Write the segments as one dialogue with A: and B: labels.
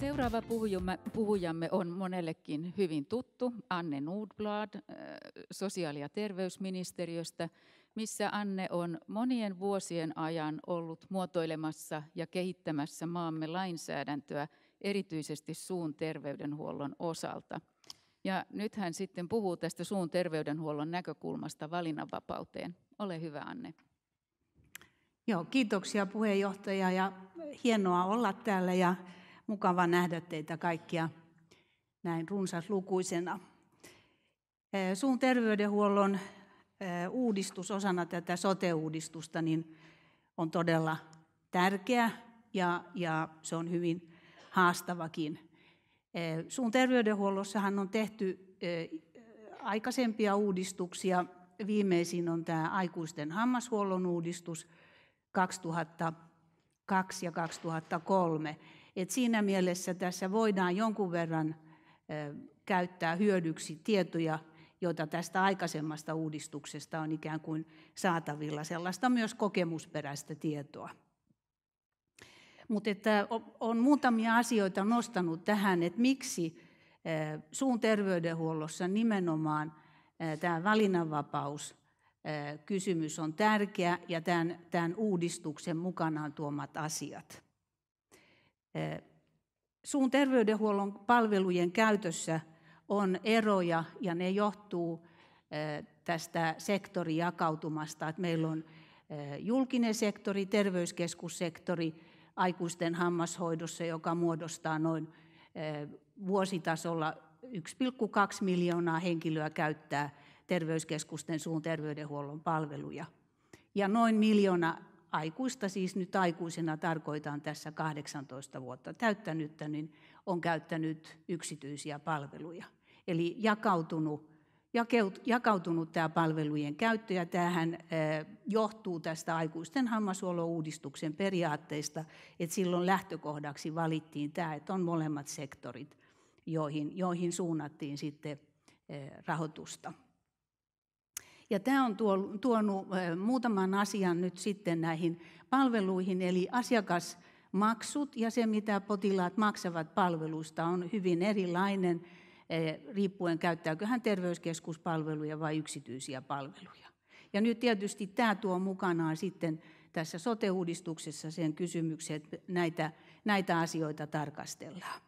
A: Seuraava puhujamme, puhujamme on monellekin hyvin tuttu, Anne Nudblad äh, sosiaali- ja terveysministeriöstä, missä Anne on monien vuosien ajan ollut muotoilemassa ja kehittämässä maamme lainsäädäntöä erityisesti suun terveydenhuollon osalta. Ja nyt hän sitten puhuu tästä suun terveydenhuollon näkökulmasta valinnanvapauteen. Ole hyvä, Anne. Joo, kiitoksia puheenjohtaja ja hienoa olla täällä ja mukava nähdä teitä kaikkia näin runsaslukuisena. Suun terveydenhuollon uudistus osana tätä sote-uudistusta niin on todella tärkeä ja, ja se on hyvin haastavakin. Suun terveydenhuollossahan on tehty aikaisempia uudistuksia. Viimeisin on tämä aikuisten hammashuollon uudistus 2002 ja 2003. Et siinä mielessä tässä voidaan jonkun verran käyttää hyödyksi tietoja, joita tästä aikaisemmasta uudistuksesta on ikään kuin saatavilla, sellaista myös kokemusperäistä tietoa. Mutta on muutamia asioita nostanut tähän, että miksi suun terveydenhuollossa nimenomaan tämä valinnanvapaus kysymys on tärkeä ja tämän, tämän uudistuksen mukanaan tuomat asiat. Eh, suun terveydenhuollon palvelujen käytössä on eroja ja ne johtuu eh, tästä sektorijakautumasta, että meillä on eh, julkinen sektori, terveyskeskussektori aikuisten hammashoidossa, joka muodostaa noin vuositasolla 1,2 miljoonaa henkilöä käyttää terveyskeskusten suun terveydenhuollon palveluja. Ja noin miljoona aikuista siis nyt aikuisena tarkoitan tässä 18 vuotta täyttänyttä, niin on käyttänyt yksityisiä palveluja. Eli jakautunut, jakeut, jakautunut tämä palvelujen käyttö ja tämähän eh, johtuu tästä aikuisten hammashuollon periaatteista, että silloin lähtökohdaksi valittiin tämä, että on molemmat sektorit, joihin, joihin suunnattiin sitten eh, rahoitusta. Ja tämä on tuonut, muutaman asian nyt sitten näihin palveluihin, eli asiakasmaksut ja se, mitä potilaat maksavat palveluista, on hyvin erilainen riippuen käyttääkö hän terveyskeskuspalveluja vai yksityisiä palveluja. Ja nyt tietysti tämä tuo mukanaan sitten tässä sote-uudistuksessa sen kysymyksen, että näitä, näitä asioita tarkastellaan.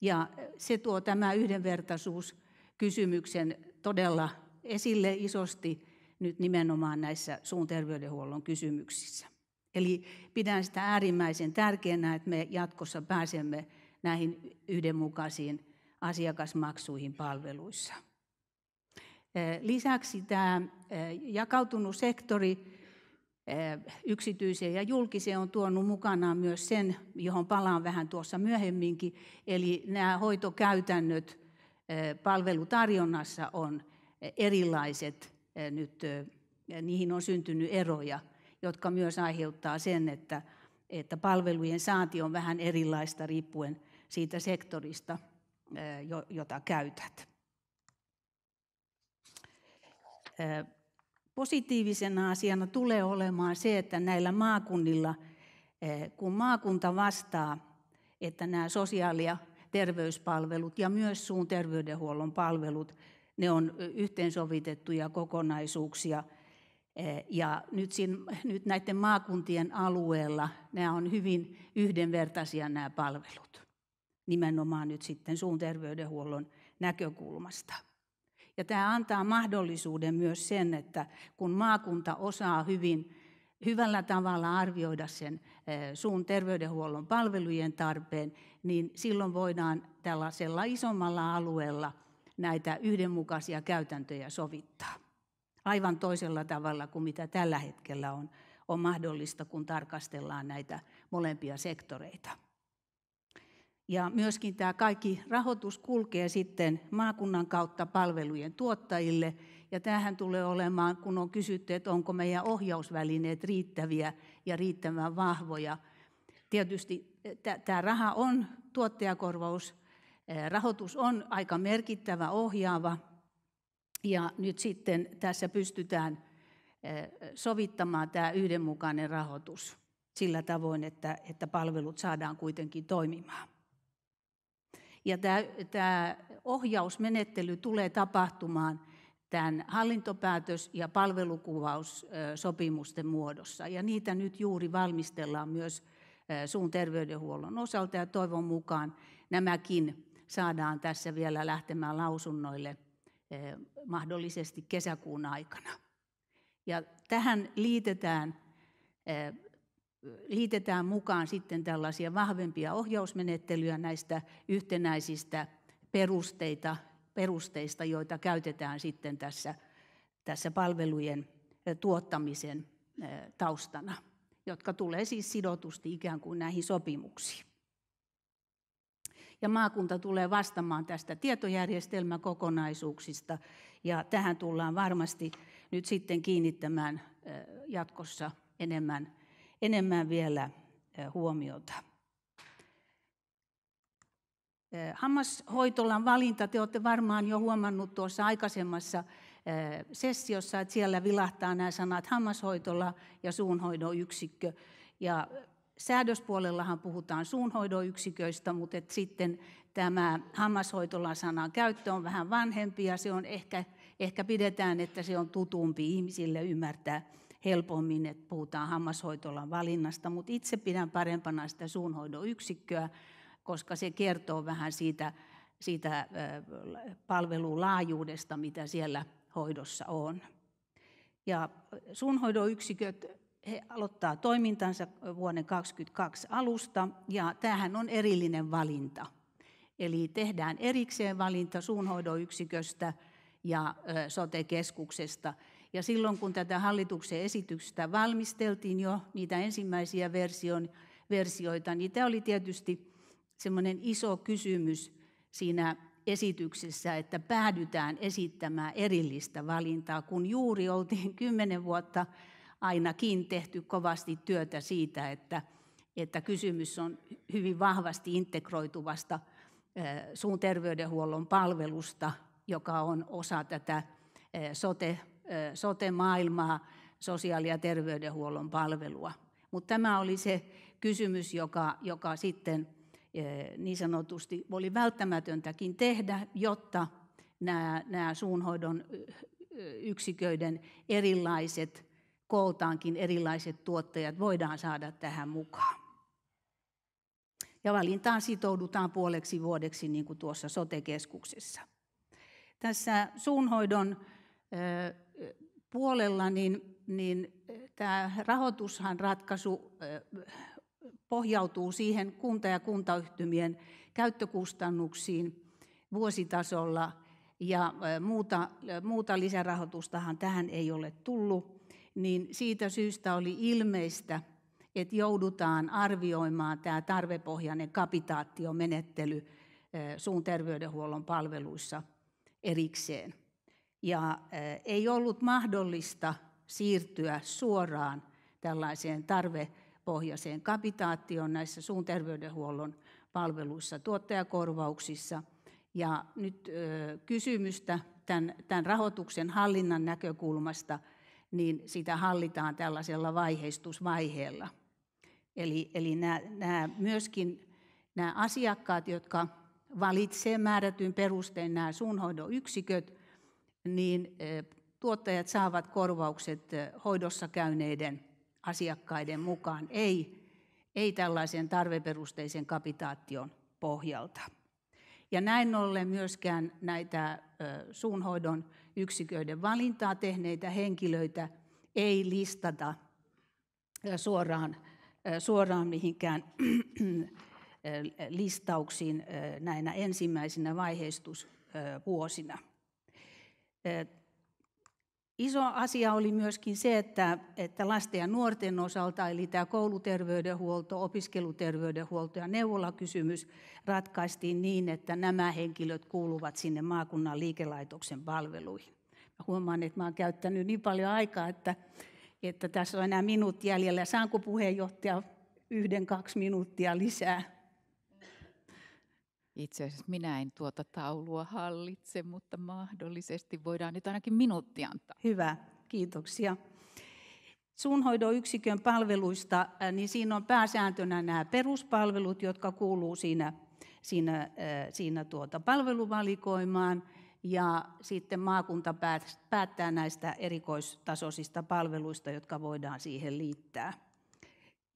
A: Ja se tuo tämä yhdenvertaisuuskysymyksen todella esille isosti nyt nimenomaan näissä suun terveydenhuollon kysymyksissä. Eli pidän sitä äärimmäisen tärkeänä, että me jatkossa pääsemme näihin yhdenmukaisiin asiakasmaksuihin palveluissa. Eh, lisäksi tämä eh, jakautunut sektori eh, yksityiseen ja julkiseen on tuonut mukanaan myös sen, johon palaan vähän tuossa myöhemminkin, eli nämä hoitokäytännöt palvelutarjonnassa on erilaiset nyt, niihin on syntynyt eroja, jotka myös aiheuttaa sen, että, että palvelujen saanti on vähän erilaista riippuen siitä sektorista, jota käytät. Positiivisena asiana tulee olemaan se, että näillä maakunnilla, kun maakunta vastaa, että nämä sosiaali- ja terveyspalvelut ja myös suun terveydenhuollon palvelut ne on yhteensovitettuja kokonaisuuksia. Eh, ja nyt, siinä, nyt näiden maakuntien alueella nämä on hyvin yhdenvertaisia nämä palvelut, nimenomaan nyt sitten suun terveydenhuollon näkökulmasta. Ja tämä antaa mahdollisuuden myös sen, että kun maakunta osaa hyvin hyvällä tavalla arvioida sen eh, suun terveydenhuollon palvelujen tarpeen, niin silloin voidaan tällaisella isommalla alueella – näitä yhdenmukaisia käytäntöjä sovittaa. Aivan toisella tavalla kuin mitä tällä hetkellä on, on mahdollista, kun tarkastellaan näitä molempia sektoreita. Ja myöskin tämä kaikki rahoitus kulkee sitten maakunnan kautta palvelujen tuottajille. Ja tähän tulee olemaan, kun on kysytty, että onko meidän ohjausvälineet riittäviä ja riittävän vahvoja. Tietysti tämä raha on tuottajakorvaus Rahoitus on aika merkittävä ohjaava ja nyt sitten tässä pystytään sovittamaan tämä yhdenmukainen rahoitus sillä tavoin, että, että palvelut saadaan kuitenkin toimimaan. Ja tämä, tämä ohjausmenettely tulee tapahtumaan tämän hallintopäätös- ja palvelukuvaussopimusten muodossa. Ja niitä nyt juuri valmistellaan myös suun terveydenhuollon osalta ja toivon mukaan nämäkin saadaan tässä vielä lähtemään lausunnoille eh, mahdollisesti kesäkuun aikana. Ja tähän liitetään, eh, liitetään mukaan sitten tällaisia vahvempia ohjausmenettelyjä näistä yhtenäisistä perusteita, perusteista, joita käytetään sitten tässä, tässä palvelujen eh, tuottamisen taustana, jotka tulee siis sidotusti ikään kuin näihin sopimuksiin ja maakunta tulee vastaamaan tästä tietojärjestelmäkokonaisuuksista ja tähän tullaan varmasti nyt sitten kiinnittämään jatkossa enemmän, enemmän vielä huomiota. Hammashoitolan valinta, te olette varmaan jo huomannut tuossa aikaisemmassa sessiossa, että siellä vilahtaa nämä sanat hammashoitola ja suunhoidon yksikkö. Ja Säädöspuolellahan puhutaan suunhoidon yksiköistä, mutta et sitten tämä hammashoitolan-sanan käyttö on vähän vanhempi ja se on ehkä, ehkä pidetään, että se on tutumpi ihmisille ymmärtää helpommin, että puhutaan hammashoitolan valinnasta, mutta itse pidän parempana sitä suunhoidon yksikköä, koska se kertoo vähän siitä, siitä palvelun laajuudesta, mitä siellä hoidossa on. Ja suunhoidon yksiköt he aloittaa toimintansa vuoden 2022 alusta ja tämähän on erillinen valinta. Eli tehdään erikseen valinta suunhoidon yksiköstä ja sote-keskuksesta. Ja silloin kun tätä hallituksen esitystä valmisteltiin jo niitä ensimmäisiä version, versioita, niin tämä oli tietysti semmoinen iso kysymys siinä esityksessä, että päädytään esittämään erillistä valintaa, kun juuri oltiin kymmenen vuotta ainakin tehty kovasti työtä siitä, että, että kysymys on hyvin vahvasti integroituvasta suun terveydenhuollon palvelusta, joka on osa tätä sote, sote-maailmaa, sosiaali- ja terveydenhuollon palvelua. Mutta tämä oli se kysymys, joka, joka sitten niin sanotusti oli välttämätöntäkin tehdä, jotta nämä, nämä suunhoidon yksiköiden erilaiset kooltaankin erilaiset tuottajat voidaan saada tähän mukaan. Ja valintaan sitoudutaan puoleksi vuodeksi, niin kuin tuossa sote-keskuksessa. Tässä suunhoidon puolella niin, niin tämä rahoitushan ratkaisu pohjautuu siihen kunta- ja kuntayhtymien käyttökustannuksiin vuositasolla, ja muuta, muuta lisärahoitustahan tähän ei ole tullut niin siitä syystä oli ilmeistä, että joudutaan arvioimaan tämä tarvepohjainen kapitaatiomenettely suun terveydenhuollon palveluissa erikseen. Ja ei ollut mahdollista siirtyä suoraan tällaiseen tarvepohjaiseen kapitaatioon näissä suun terveydenhuollon palveluissa, tuottajakorvauksissa. Ja nyt kysymystä tämän, rahoituksen hallinnan näkökulmasta – niin sitä hallitaan tällaisella vaiheistusvaiheella. Eli, eli nämä, nämä myöskin nämä asiakkaat, jotka valitsevat määrätyn perusteen nämä suunhoidon yksiköt, niin e, tuottajat saavat korvaukset e, hoidossa käyneiden asiakkaiden mukaan, ei, ei tällaisen tarveperusteisen kapitaation pohjalta. Ja näin ollen myöskään näitä e, suunhoidon yksiköiden valintaa tehneitä henkilöitä ei listata suoraan, suoraan mihinkään listauksiin näinä ensimmäisinä vaiheistusvuosina. Iso asia oli myöskin se, että, että lasten ja nuorten osalta, eli tämä kouluterveydenhuolto, opiskeluterveydenhuolto ja neuvolakysymys ratkaistiin niin, että nämä henkilöt kuuluvat sinne maakunnan liikelaitoksen palveluihin. Mä huomaan, että olen käyttänyt niin paljon aikaa, että, että tässä on enää minuutti jäljellä. Saanko puheenjohtaja yhden, kaksi minuuttia lisää? Itse asiassa minä en tuota taulua hallitse, mutta mahdollisesti voidaan nyt ainakin minuutti antaa. Hyvä, kiitoksia. Suunhoidon yksikön palveluista, äh, niin siinä on pääsääntönä nämä peruspalvelut, jotka kuuluu siinä, siinä, äh, siinä tuota palveluvalikoimaan. Ja sitten maakunta päättää näistä erikoistasoisista palveluista, jotka voidaan siihen liittää.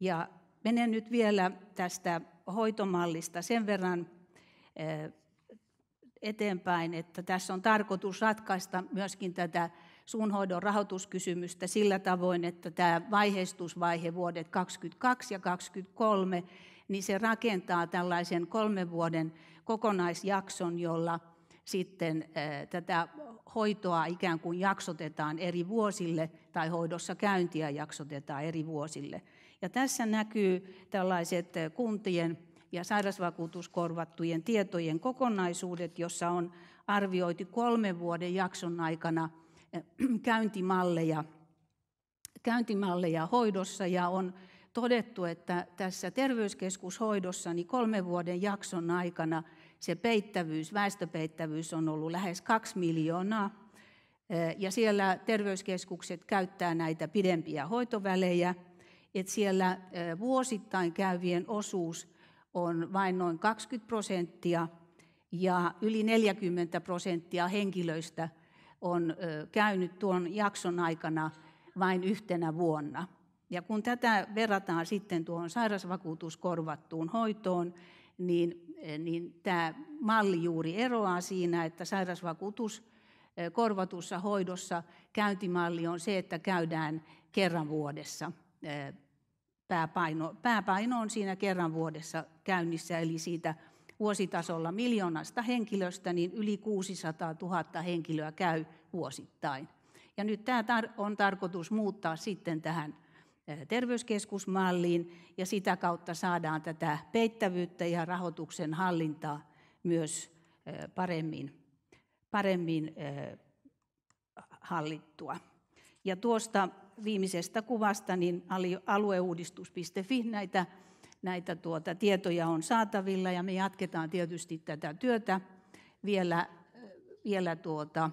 A: Ja menen nyt vielä tästä hoitomallista sen verran Eh, eteenpäin, että tässä on tarkoitus ratkaista myöskin tätä suunhoidon rahoituskysymystä sillä tavoin, että tämä vaiheistusvaihe vuodet 2022 ja 2023, niin se rakentaa tällaisen kolmen vuoden kokonaisjakson, jolla sitten eh, tätä hoitoa ikään kuin jaksotetaan eri vuosille tai hoidossa käyntiä jaksotetaan eri vuosille. Ja tässä näkyy tällaiset eh, kuntien ja sairausvakuutuskorvattujen tietojen kokonaisuudet, jossa on arvioitu kolmen vuoden jakson aikana eh, käyntimalleja, käyntimalleja hoidossa ja on todettu, että tässä terveyskeskushoidossa niin kolmen vuoden jakson aikana se peittävyys, väestöpeittävyys on ollut lähes kaksi miljoonaa. Eh, ja siellä terveyskeskukset käyttää näitä pidempiä hoitovälejä, että siellä eh, vuosittain käyvien osuus on vain noin 20 prosenttia ja yli 40 prosenttia henkilöistä on käynyt tuon jakson aikana vain yhtenä vuonna. Ja kun tätä verrataan sitten tuohon sairausvakuutuskorvattuun hoitoon, niin, niin tämä malli juuri eroaa siinä, että sairausvakuutus korvatussa hoidossa käyntimalli on se, että käydään kerran vuodessa pääpaino, pääpaino on siinä kerran vuodessa käynnissä, eli siitä vuositasolla miljoonasta henkilöstä, niin yli 600 000 henkilöä käy vuosittain. Ja nyt tämä on tarkoitus muuttaa sitten tähän terveyskeskusmalliin ja sitä kautta saadaan tätä peittävyyttä ja rahoituksen hallintaa myös paremmin, paremmin hallittua. Ja tuosta viimeisestä kuvasta, niin alueuudistus.fi näitä, näitä tuota, tietoja on saatavilla ja me jatketaan tietysti tätä työtä vielä, vielä tuota,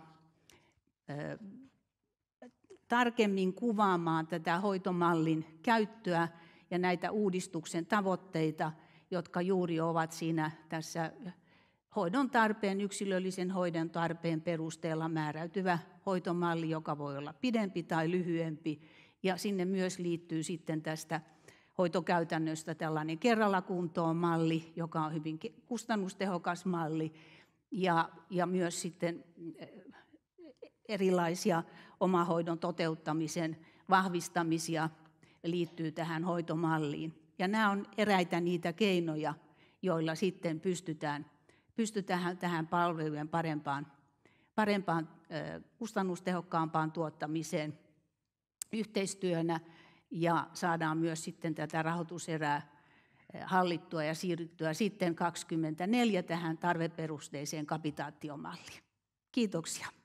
A: tarkemmin kuvaamaan tätä hoitomallin käyttöä ja näitä uudistuksen tavoitteita, jotka juuri ovat siinä tässä hoidon tarpeen, yksilöllisen hoidon tarpeen perusteella määräytyvä hoitomalli, joka voi olla pidempi tai lyhyempi. Ja sinne myös liittyy sitten tästä hoitokäytännöstä tällainen kerralla kuntoon malli, joka on hyvin kustannustehokas malli. Ja, ja myös sitten eh, erilaisia omahoidon toteuttamisen vahvistamisia liittyy tähän hoitomalliin. Ja nämä on eräitä niitä keinoja, joilla sitten pystytään pystytään tähän palvelujen parempaan, parempaan kustannustehokkaampaan tuottamiseen yhteistyönä ja saadaan myös sitten tätä rahoituserää hallittua ja siirryttyä sitten 24 tähän tarveperusteiseen kapitaatiomalliin. Kiitoksia.